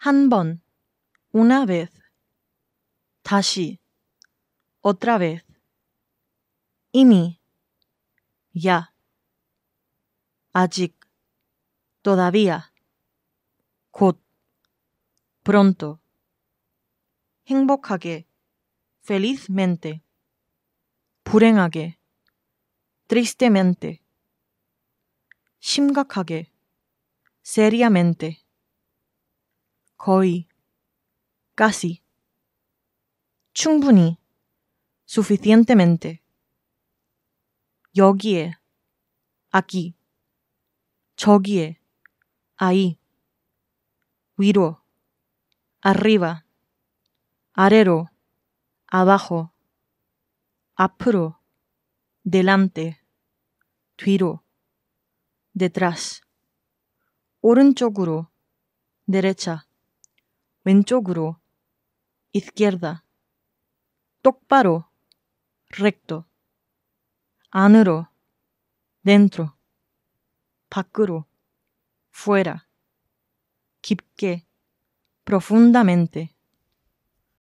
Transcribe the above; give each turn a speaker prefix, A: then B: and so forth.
A: 한 번, una vez. 다시, otra vez. 이미, ya. 아직, todavía. 곧, pronto. 행복하게, felizmente. 불행하게, tristemente. 심각하게, seriamente. 거의, casi, 충분히, suficientemente, 여기에, aquí, 저기에, ahí, 위로, arriba, 아래로, abajo, 앞으로, delante, 뒤로, detrás, 오른쪽으로, derecha, 왼쪽으로, izquierda, 똑바로, recto, 안으로, dentro, 밖으로, fuera, Kipke. profundamente.